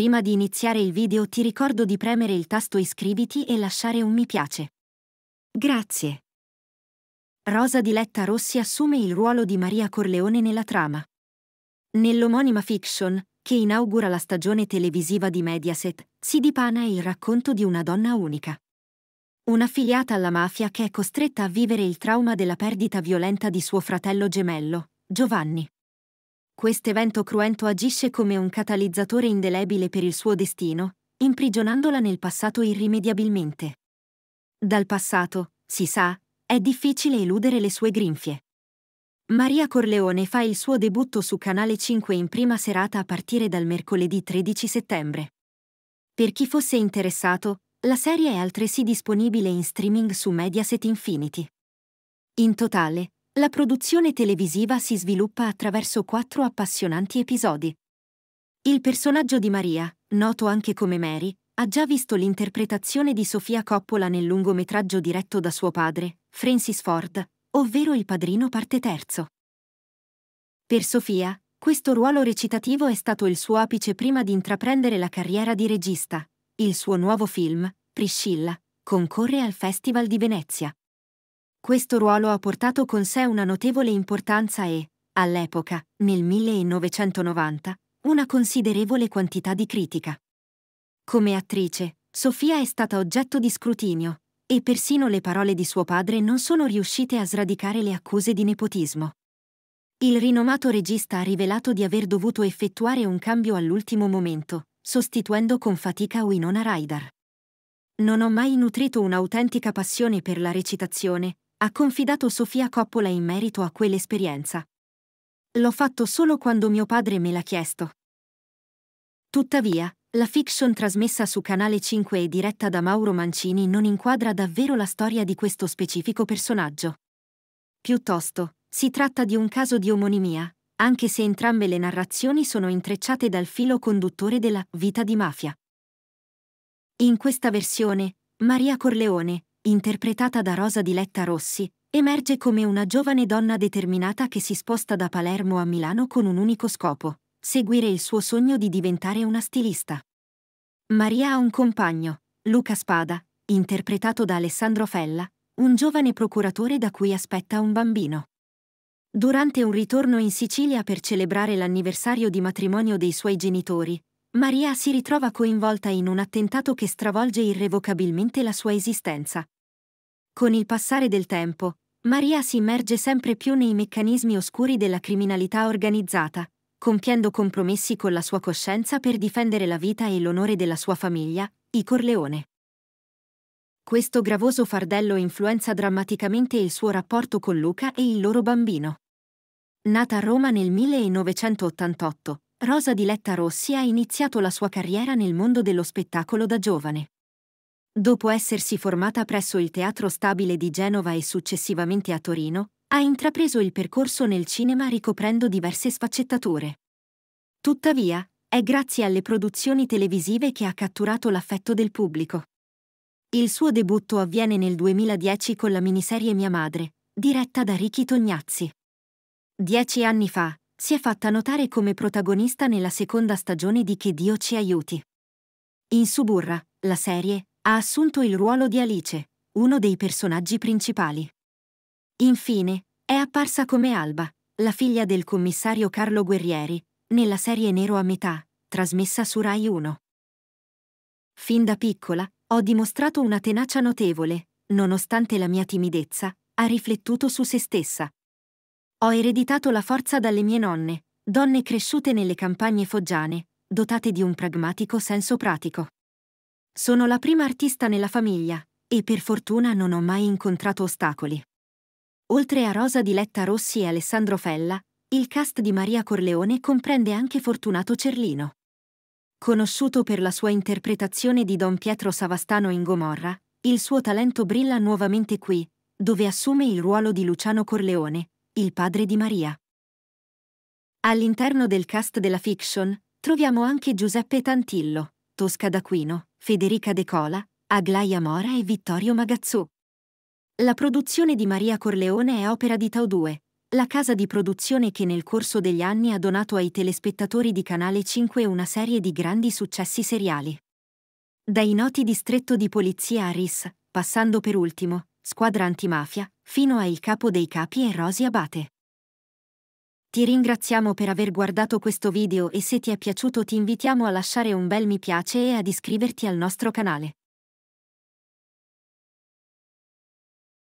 Prima di iniziare il video ti ricordo di premere il tasto iscriviti e lasciare un mi piace. Grazie. Rosa Diletta Rossi assume il ruolo di Maria Corleone nella trama. Nell'omonima fiction, che inaugura la stagione televisiva di Mediaset, si dipana il racconto di una donna unica. Una Un'affiliata alla mafia che è costretta a vivere il trauma della perdita violenta di suo fratello gemello, Giovanni questo evento cruento agisce come un catalizzatore indelebile per il suo destino, imprigionandola nel passato irrimediabilmente. Dal passato, si sa, è difficile eludere le sue grinfie. Maria Corleone fa il suo debutto su Canale 5 in prima serata a partire dal mercoledì 13 settembre. Per chi fosse interessato, la serie è altresì disponibile in streaming su Mediaset Infinity. In totale, la produzione televisiva si sviluppa attraverso quattro appassionanti episodi. Il personaggio di Maria, noto anche come Mary, ha già visto l'interpretazione di Sofia Coppola nel lungometraggio diretto da suo padre, Francis Ford, ovvero Il padrino parte terzo. Per Sofia, questo ruolo recitativo è stato il suo apice prima di intraprendere la carriera di regista. Il suo nuovo film, Priscilla, concorre al Festival di Venezia. Questo ruolo ha portato con sé una notevole importanza e, all'epoca, nel 1990, una considerevole quantità di critica. Come attrice, Sofia è stata oggetto di scrutinio, e persino le parole di suo padre non sono riuscite a sradicare le accuse di nepotismo. Il rinomato regista ha rivelato di aver dovuto effettuare un cambio all'ultimo momento, sostituendo con fatica Winona Ryder. Non ho mai nutrito un'autentica passione per la recitazione, ha confidato Sofia Coppola in merito a quell'esperienza. L'ho fatto solo quando mio padre me l'ha chiesto. Tuttavia, la fiction trasmessa su Canale 5 e diretta da Mauro Mancini non inquadra davvero la storia di questo specifico personaggio. Piuttosto, si tratta di un caso di omonimia, anche se entrambe le narrazioni sono intrecciate dal filo conduttore della vita di mafia. In questa versione, Maria Corleone, interpretata da Rosa Diletta Rossi, emerge come una giovane donna determinata che si sposta da Palermo a Milano con un unico scopo, seguire il suo sogno di diventare una stilista. Maria ha un compagno, Luca Spada, interpretato da Alessandro Fella, un giovane procuratore da cui aspetta un bambino. Durante un ritorno in Sicilia per celebrare l'anniversario di matrimonio dei suoi genitori, Maria si ritrova coinvolta in un attentato che stravolge irrevocabilmente la sua esistenza. Con il passare del tempo, Maria si immerge sempre più nei meccanismi oscuri della criminalità organizzata, compiendo compromessi con la sua coscienza per difendere la vita e l'onore della sua famiglia, i Corleone. Questo gravoso fardello influenza drammaticamente il suo rapporto con Luca e il loro bambino. Nata a Roma nel 1988, Rosa Diletta Rossi ha iniziato la sua carriera nel mondo dello spettacolo da giovane. Dopo essersi formata presso il Teatro Stabile di Genova e successivamente a Torino, ha intrapreso il percorso nel cinema ricoprendo diverse sfaccettature. Tuttavia, è grazie alle produzioni televisive che ha catturato l'affetto del pubblico. Il suo debutto avviene nel 2010 con la miniserie Mia Madre, diretta da Ricky Tognazzi. Dieci anni fa, si è fatta notare come protagonista nella seconda stagione di Che Dio ci aiuti. In Suburra, la serie, ha assunto il ruolo di Alice, uno dei personaggi principali. Infine, è apparsa come Alba, la figlia del commissario Carlo Guerrieri, nella serie Nero a metà, trasmessa su Rai 1. Fin da piccola, ho dimostrato una tenacia notevole, nonostante la mia timidezza, ha riflettuto su se stessa, ho ereditato la forza dalle mie nonne, donne cresciute nelle campagne foggiane, dotate di un pragmatico senso pratico. Sono la prima artista nella famiglia e per fortuna non ho mai incontrato ostacoli. Oltre a Rosa Diletta Rossi e Alessandro Fella, il cast di Maria Corleone comprende anche Fortunato Cerlino. Conosciuto per la sua interpretazione di Don Pietro Savastano in Gomorra, il suo talento brilla nuovamente qui, dove assume il ruolo di Luciano Corleone, il padre di Maria. All'interno del cast della fiction troviamo anche Giuseppe Tantillo, Tosca d'Aquino, Federica De Cola, Aglaia Mora e Vittorio Magazzù. La produzione di Maria Corleone è opera di Tau2, la casa di produzione che nel corso degli anni ha donato ai telespettatori di Canale 5 una serie di grandi successi seriali. Dai noti Distretto di Polizia a Ris, passando per ultimo, squadra antimafia, fino a Il Capo dei Capi e Rosi Abate. Ti ringraziamo per aver guardato questo video e se ti è piaciuto ti invitiamo a lasciare un bel mi piace e ad iscriverti al nostro canale.